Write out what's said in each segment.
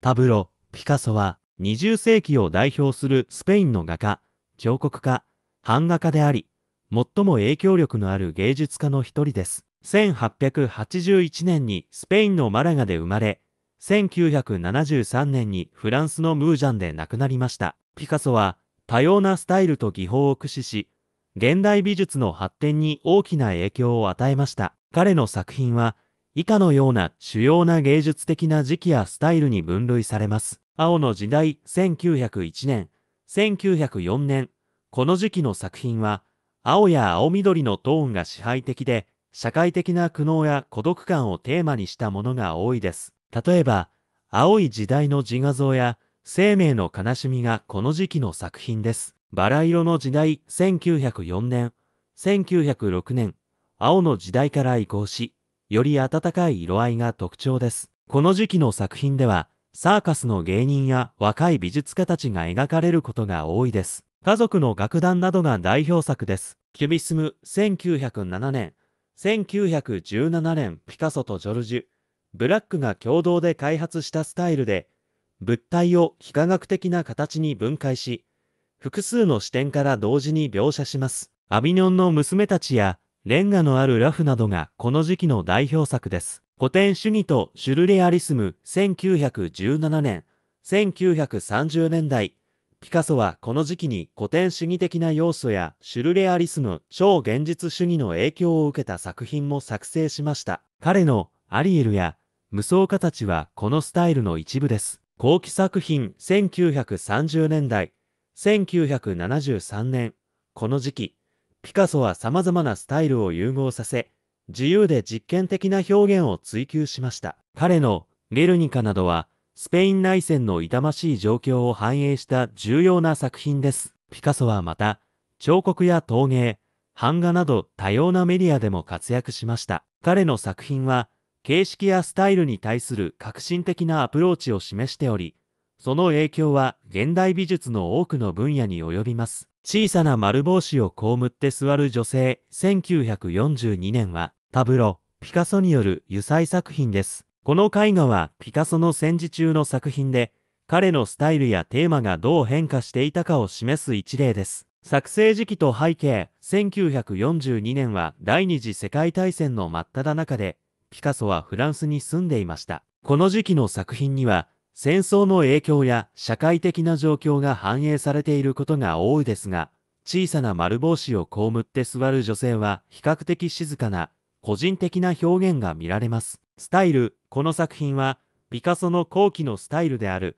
パブロ・ピカソは20世紀を代表するスペインの画家、彫刻家、版画家であり、最も影響力のある芸術家の一人です。1881年にスペインのマラガで生まれ、1973年にフランスのムージャンで亡くなりました。ピカソは多様なスタイルと技法を駆使し、現代美術の発展に大きな影響を与えました。彼の作品は、以下のような主要な芸術的な時期やスタイルに分類されます。青の時代1901年、1904年、この時期の作品は、青や青緑のトーンが支配的で、社会的な苦悩や孤独感をテーマにしたものが多いです。例えば、青い時代の自画像や、生命の悲しみがこの時期の作品です。バラ色の時代1904年、1906年、青の時代から移行し、より暖かい色合いが特徴です。この時期の作品では、サーカスの芸人や若い美術家たちが描かれることが多いです。家族の楽団などが代表作です。キュビスム、1907年、1917年、ピカソとジョルジュ、ブラックが共同で開発したスタイルで、物体を幾何学的な形に分解し、複数の視点から同時に描写します。アビニョンの娘たちやレンガのあるラフなどがこの時期の代表作です。古典主義とシュルレアリスム1917年、1930年代、ピカソはこの時期に古典主義的な要素やシュルレアリスム超現実主義の影響を受けた作品も作成しました。彼のアリエルや無双家たちはこのスタイルの一部です。後期作品1930年代、1973年、この時期、ピカソは様々なスタイルを融合させ、自由で実験的な表現を追求しました。彼のゲルニカなどは、スペイン内戦の痛ましい状況を反映した重要な作品です。ピカソはまた、彫刻や陶芸、版画など多様なメディアでも活躍しました。彼の作品は、形式やスタイルに対する革新的なアプローチを示しており、その影響は現代美術の多くの分野に及びます。小さな丸帽子をこむって座る女性、1942年は、タブロ、ピカソによる油彩作品です。この絵画はピカソの戦時中の作品で、彼のスタイルやテーマがどう変化していたかを示す一例です。作成時期と背景、1942年は第二次世界大戦の真っ只中で、ピカソはフランスに住んでいました。この時期の作品には、戦争の影響や社会的な状況が反映されていることが多いですが、小さな丸帽子をこむって座る女性は比較的静かな、個人的な表現が見られます。スタイル、この作品は、ピカソの後期のスタイルである、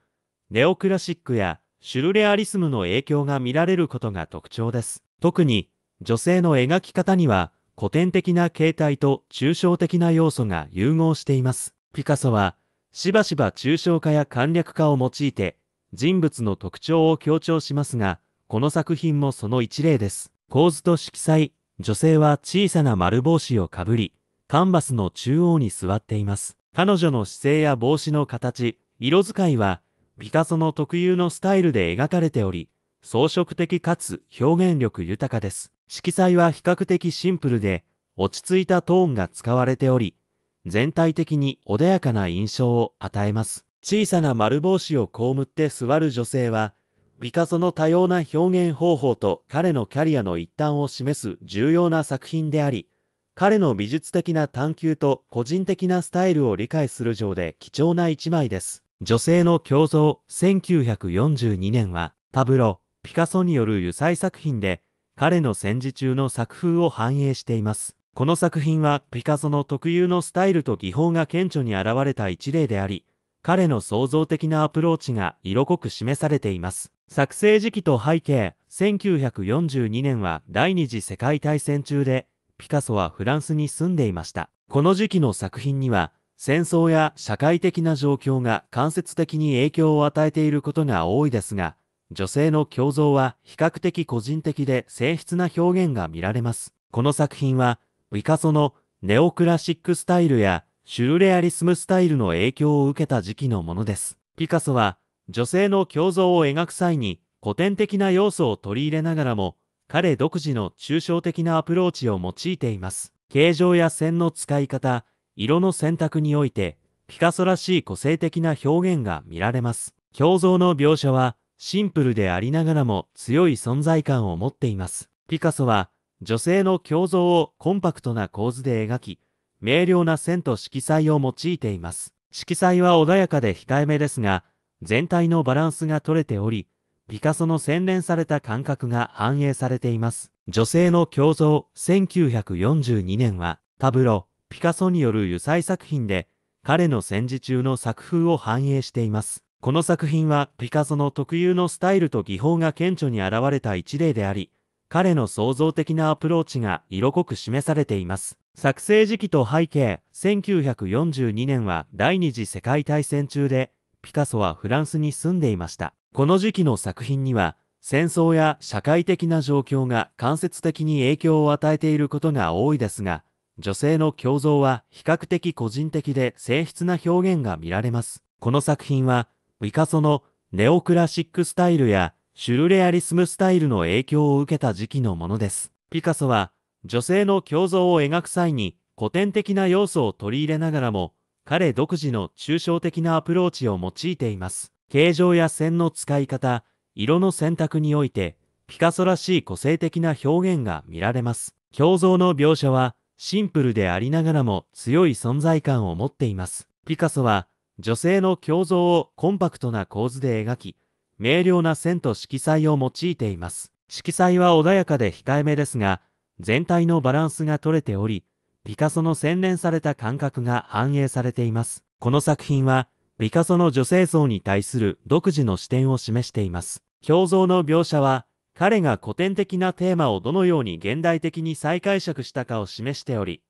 ネオクラシックやシュルレアリスムの影響が見られることが特徴です。特に、女性の描き方には、古典的な形態と抽象的な要素が融合しています。ピカソは、しばしば抽象化や簡略化を用いて、人物の特徴を強調しますが、この作品もその一例です。構図と色彩、女性は小さな丸帽子をかぶり、カンバスの中央に座っています。彼女の姿勢や帽子の形、色使いは、ピカソの特有のスタイルで描かれており、装飾的かつ表現力豊かです。色彩は比較的シンプルで、落ち着いたトーンが使われており、全体的に穏やかな印象を与えます。小さな丸帽子をこむって座る女性は、ピカソの多様な表現方法と彼のキャリアの一端を示す重要な作品であり、彼の美術的な探求と個人的なスタイルを理解する上で貴重な一枚です。女性の胸像1942年は、パブロ、ピカソによる油彩作品で、彼の戦時中の作風を反映しています。この作品はピカソの特有のスタイルと技法が顕著に現れた一例であり、彼の創造的なアプローチが色濃く示されています。作成時期と背景、1942年は第二次世界大戦中で、ピカソはフランスに住んでいました。この時期の作品には、戦争や社会的な状況が間接的に影響を与えていることが多いですが、女性の胸像は比較的個人的で性質な表現が見られます。この作品は、ピカソのネオクラシックスタイルやシュルレアリスムスタイルの影響を受けた時期のものです。ピカソは女性の胸像を描く際に古典的な要素を取り入れながらも彼独自の抽象的なアプローチを用いています。形状や線の使い方、色の選択においてピカソらしい個性的な表現が見られます。胸像の描写はシンプルでありながらも強い存在感を持っています。ピカソは女性の胸像をコンパクトな構図で描き、明瞭な線と色彩を用いています。色彩は穏やかで控えめですが、全体のバランスが取れており、ピカソの洗練された感覚が反映されています。女性の胸像1942年は、タブロ、ピカソによる油彩作品で、彼の戦時中の作風を反映しています。この作品はピカソの特有のスタイルと技法が顕著に現れた一例であり、彼の創造的なアプローチが色濃く示されています。作成時期と背景、1942年は第二次世界大戦中で、ピカソはフランスに住んでいました。この時期の作品には、戦争や社会的な状況が間接的に影響を与えていることが多いですが、女性の胸像は比較的個人的で性質な表現が見られます。この作品は、ピカソのネオクラシックスタイルやシュルレアリスムスタイルの影響を受けた時期のものです。ピカソは、女性の胸像を描く際に、古典的な要素を取り入れながらも、彼独自の抽象的なアプローチを用いています。形状や線の使い方、色の選択において、ピカソらしい個性的な表現が見られます。胸像の描写は、シンプルでありながらも強い存在感を持っています。ピカソは、女性の胸像をコンパクトな構図で描き、明瞭な線と色彩を用いています。色彩は穏やかで控えめですが、全体のバランスが取れており、ピカソの洗練された感覚が反映されています。この作品は、ピカソの女性像に対する独自の視点を示しています。胸像の描写は、彼が古典的なテーマをどのように現代的に再解釈したかを示しており、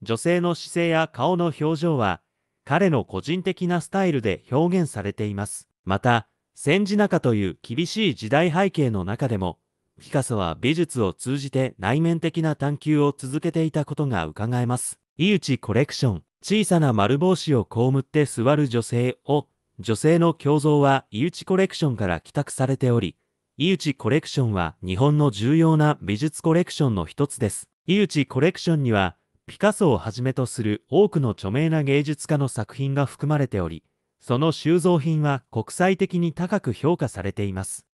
女性の姿勢や顔の表情は、彼の個人的なスタイルで表現されています。また、戦時中という厳しい時代背景の中でも、ピカソは美術を通じて内面的な探求を続けていたことが伺えます。井内コレクション、小さな丸帽子をこむって座る女性を、女性の胸像は井内コレクションから帰宅されており、井内コレクションは日本の重要な美術コレクションの一つです。井内コレクションには、ピカソをはじめとする多くの著名な芸術家の作品が含まれており、その収蔵品は国際的に高く評価されています。